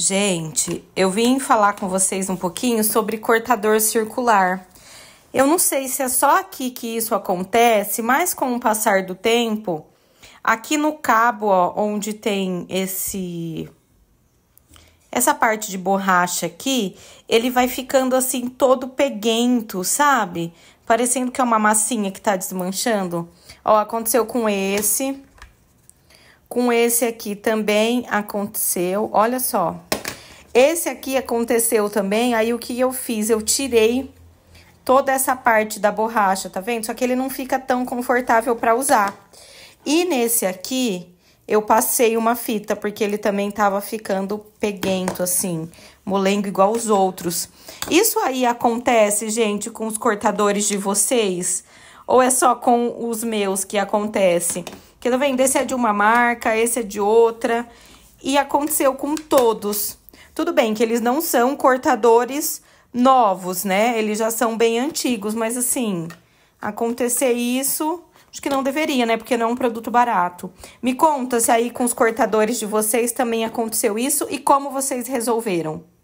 Gente, eu vim falar com vocês um pouquinho sobre cortador circular. Eu não sei se é só aqui que isso acontece, mas com o passar do tempo, aqui no cabo, ó, onde tem esse essa parte de borracha aqui, ele vai ficando assim todo peguento, sabe? Parecendo que é uma massinha que tá desmanchando. Ó, aconteceu com esse. Com esse aqui também aconteceu. Olha só. Esse aqui aconteceu também, aí o que eu fiz? Eu tirei toda essa parte da borracha, tá vendo? Só que ele não fica tão confortável para usar. E nesse aqui, eu passei uma fita, porque ele também tava ficando peguento, assim, molengo igual os outros. Isso aí acontece, gente, com os cortadores de vocês? Ou é só com os meus que acontece? Porque, tá vendo? Esse é de uma marca, esse é de outra. E aconteceu com todos. Tudo bem que eles não são cortadores novos, né? Eles já são bem antigos, mas assim, acontecer isso, acho que não deveria, né? Porque não é um produto barato. Me conta se aí com os cortadores de vocês também aconteceu isso e como vocês resolveram.